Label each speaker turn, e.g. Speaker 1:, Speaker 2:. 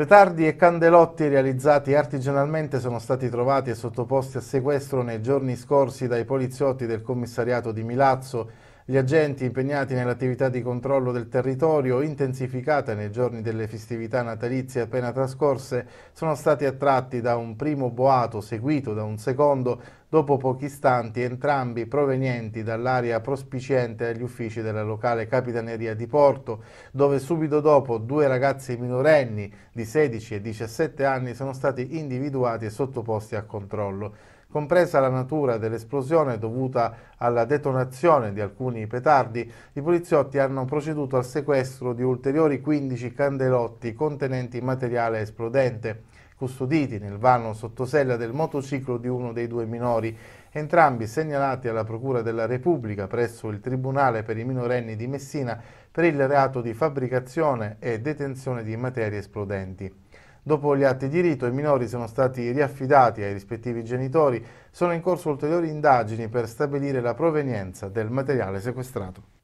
Speaker 1: Petardi e candelotti realizzati artigianalmente sono stati trovati e sottoposti a sequestro nei giorni scorsi dai poliziotti del commissariato di Milazzo gli agenti impegnati nell'attività di controllo del territorio, intensificata nei giorni delle festività natalizie appena trascorse, sono stati attratti da un primo boato seguito da un secondo, dopo pochi istanti entrambi provenienti dall'area prospiciente agli uffici della locale Capitaneria di Porto, dove subito dopo due ragazzi minorenni di 16 e 17 anni sono stati individuati e sottoposti a controllo compresa la natura dell'esplosione dovuta alla detonazione di alcuni petardi, i poliziotti hanno proceduto al sequestro di ulteriori 15 candelotti contenenti materiale esplodente, custoditi nel vano sottosella del motociclo di uno dei due minori, entrambi segnalati alla Procura della Repubblica presso il Tribunale per i minorenni di Messina per il reato di fabbricazione e detenzione di materie esplodenti. Dopo gli atti di rito, i minori sono stati riaffidati ai rispettivi genitori. Sono in corso ulteriori indagini per stabilire la provenienza del materiale sequestrato.